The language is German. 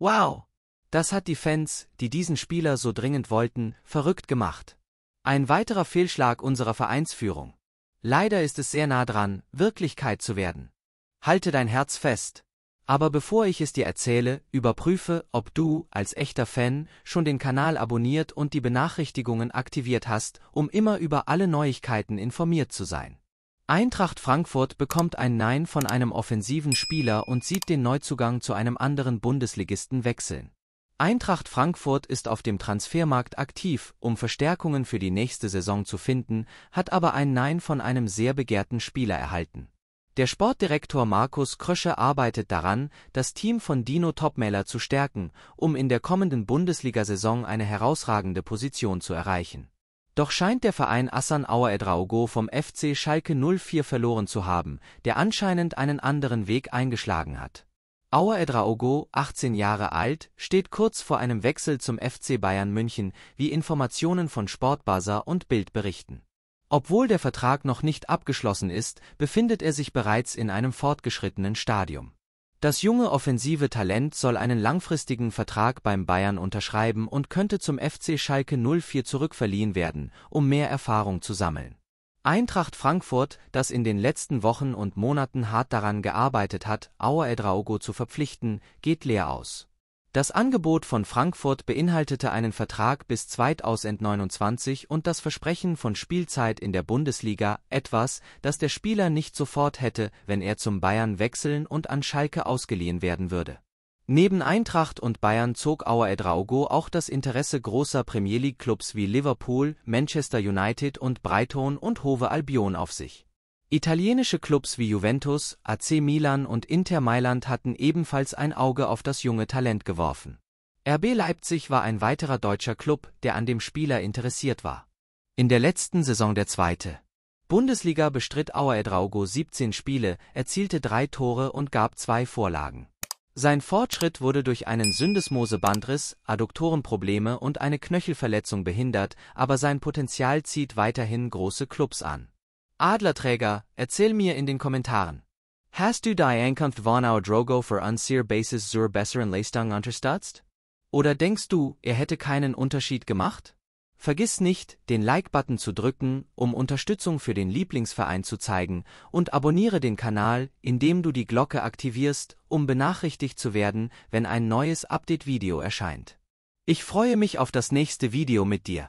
Wow! Das hat die Fans, die diesen Spieler so dringend wollten, verrückt gemacht. Ein weiterer Fehlschlag unserer Vereinsführung. Leider ist es sehr nah dran, Wirklichkeit zu werden. Halte dein Herz fest. Aber bevor ich es dir erzähle, überprüfe, ob du, als echter Fan, schon den Kanal abonniert und die Benachrichtigungen aktiviert hast, um immer über alle Neuigkeiten informiert zu sein. Eintracht Frankfurt bekommt ein Nein von einem offensiven Spieler und sieht den Neuzugang zu einem anderen Bundesligisten wechseln. Eintracht Frankfurt ist auf dem Transfermarkt aktiv, um Verstärkungen für die nächste Saison zu finden, hat aber ein Nein von einem sehr begehrten Spieler erhalten. Der Sportdirektor Markus Krösche arbeitet daran, das Team von Dino Topmäler zu stärken, um in der kommenden Bundesliga-Saison eine herausragende Position zu erreichen. Doch scheint der Verein Assan Auer Edraogo vom FC Schalke 04 verloren zu haben, der anscheinend einen anderen Weg eingeschlagen hat. Auer Edraogo, 18 Jahre alt, steht kurz vor einem Wechsel zum FC Bayern München, wie Informationen von Sportbuzzer und Bild berichten. Obwohl der Vertrag noch nicht abgeschlossen ist, befindet er sich bereits in einem fortgeschrittenen Stadium. Das junge offensive Talent soll einen langfristigen Vertrag beim Bayern unterschreiben und könnte zum FC Schalke 04 zurückverliehen werden, um mehr Erfahrung zu sammeln. Eintracht Frankfurt, das in den letzten Wochen und Monaten hart daran gearbeitet hat, Auer Edraogo zu verpflichten, geht leer aus. Das Angebot von Frankfurt beinhaltete einen Vertrag bis 2029 und das Versprechen von Spielzeit in der Bundesliga, etwas, das der Spieler nicht sofort hätte, wenn er zum Bayern wechseln und an Schalke ausgeliehen werden würde. Neben Eintracht und Bayern zog Auer Edraugo auch das Interesse großer Premier League Clubs wie Liverpool, Manchester United und Brighton und Hove Albion auf sich. Italienische Clubs wie Juventus, AC Milan und Inter Mailand hatten ebenfalls ein Auge auf das junge Talent geworfen. RB Leipzig war ein weiterer deutscher Club, der an dem Spieler interessiert war. In der letzten Saison der zweite. Bundesliga bestritt Auer Edraugo 17 Spiele, erzielte drei Tore und gab zwei Vorlagen. Sein Fortschritt wurde durch einen Syndesmose-Bandriss, Adduktorenprobleme und eine Knöchelverletzung behindert, aber sein Potenzial zieht weiterhin große Clubs an. Adlerträger, erzähl mir in den Kommentaren. Hast du die Ankunft von our Drogo für unseer Basis zur besseren Leistung unterstützt? Oder denkst du, er hätte keinen Unterschied gemacht? Vergiss nicht, den Like-Button zu drücken, um Unterstützung für den Lieblingsverein zu zeigen, und abonniere den Kanal, indem du die Glocke aktivierst, um benachrichtigt zu werden, wenn ein neues Update-Video erscheint. Ich freue mich auf das nächste Video mit dir.